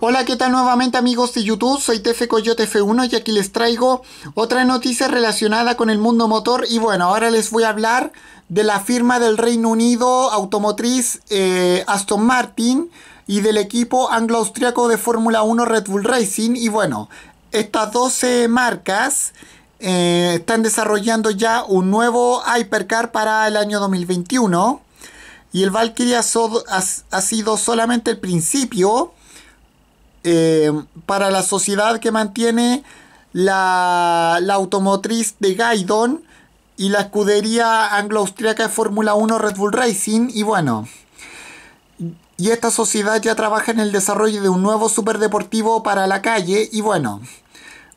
Hola, ¿qué tal nuevamente amigos de YouTube? Soy TF F1 y aquí les traigo otra noticia relacionada con el mundo motor y bueno, ahora les voy a hablar de la firma del Reino Unido automotriz eh, Aston Martin y del equipo anglo-austriaco de Fórmula 1 Red Bull Racing y bueno, estas 12 marcas eh, están desarrollando ya un nuevo Hypercar para el año 2021 y el Valkyrie ha sido solamente el principio eh, para la sociedad que mantiene la, automotriz de Gaidon y la escudería anglo-austriaca de Fórmula 1 Red Bull Racing. Y bueno, y esta sociedad ya trabaja en el desarrollo de un nuevo superdeportivo para la calle. Y bueno,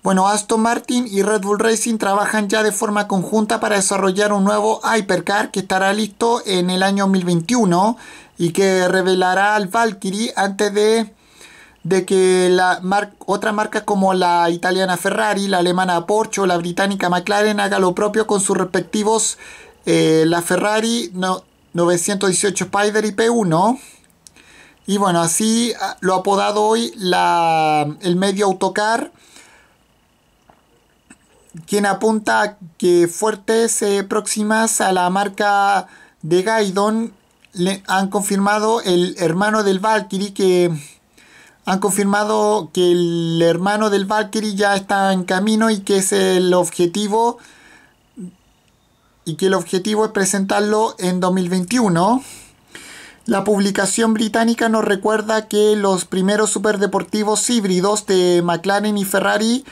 bueno, Aston Martin y Red Bull Racing trabajan ya de forma conjunta para desarrollar un nuevo Hypercar que estará listo en el año 2021 y que revelará al Valkyrie antes de de que la marca otras marcas como la italiana Ferrari, la alemana Porsche o la británica McLaren haga lo propio con sus respectivos eh, la Ferrari 918 Spider y P1. Y bueno, así ah, lo ha apodado hoy el medio Autocar, quien apunta que fuertes próximas a la marca de Gaidon le han confirmado el hermano del Valkyrie que han confirmado que el hermano del Valkyrie ya está en camino y que es el objetivo y que el objetivo es presentarlo en 2021. La publicación británica nos recuerda que los primeros superdeportivos híbridos de McLaren y Ferrari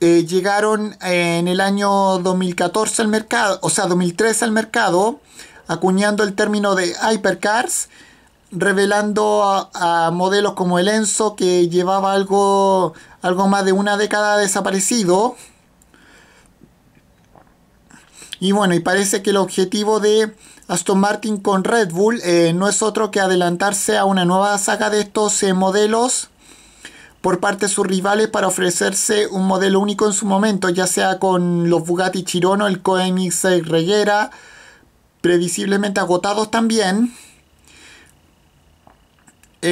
eh, llegaron en el año 2014 al mercado, o sea, 2013 al mercado, acuñando el término de hypercars revelando a, modelos como el Enzo que llevaba algo, algo más de una década desaparecido. Y bueno, y parece que el objetivo de Aston Martin con Red Bull eh, no es otro que adelantarse a una nueva saga de estos eh, modelos por parte de sus rivales para ofrecerse un modelo único en su momento, ya sea con los Bugatti Chirono, el Koenigsegg Reguera, previsiblemente agotados también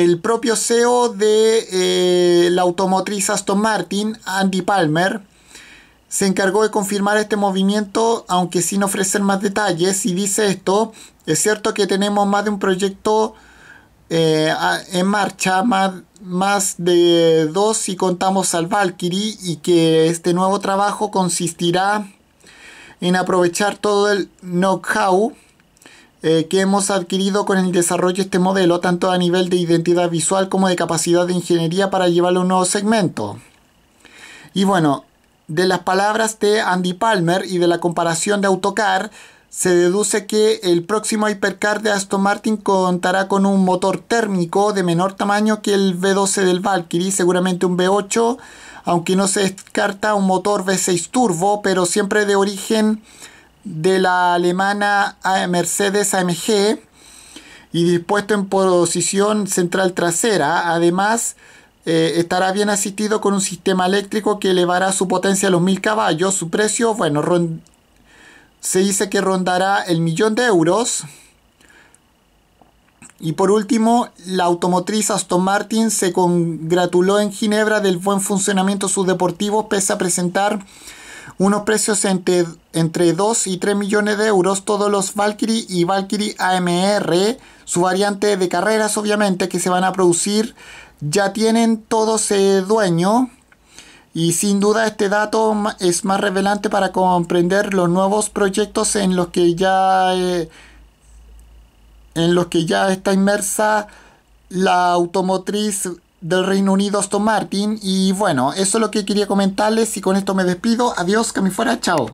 el propio CEO de eh, la automotriz Aston Martin, Andy Palmer, se encargó de confirmar este movimiento, aunque sin ofrecer más detalles, y dice esto, es cierto que tenemos más de un proyecto eh, en marcha, más, más de dos si contamos al Valkyrie, y que este nuevo trabajo consistirá en aprovechar todo el know-how eh, que hemos adquirido con el desarrollo de este modelo, tanto a nivel de identidad visual como de capacidad de ingeniería para llevarlo a un nuevo segmento. Y bueno, de las palabras de Andy Palmer y de la comparación de AutoCar, se deduce que el próximo hipercar de Aston Martin contará con un motor térmico de menor tamaño que el V12 del Valkyrie, seguramente un V8, aunque no se descarta un motor V6 turbo, pero siempre de origen de la alemana Mercedes AMG y dispuesto en posición central trasera. Además, eh, estará bien asistido con un sistema eléctrico que elevará su potencia a los mil caballos. Su precio, bueno, se dice que rondará el millón de euros. Y por último, la automotriz Aston Martin se congratuló en Ginebra del buen funcionamiento de sus deportivos pese a presentar unos precios entre, entre 2 y 3 millones de euros, todos los Valkyrie y Valkyrie AMR, su variante de carreras obviamente que se van a producir, ya tienen todos ese dueño. Y sin duda este dato es más revelante para comprender los nuevos proyectos en los que ya, eh, en los que ya está inmersa la automotriz del Reino Unido Aston Martin. Y bueno, eso es lo que quería comentarles y con esto me despido. Adiós, que me fuera, chao.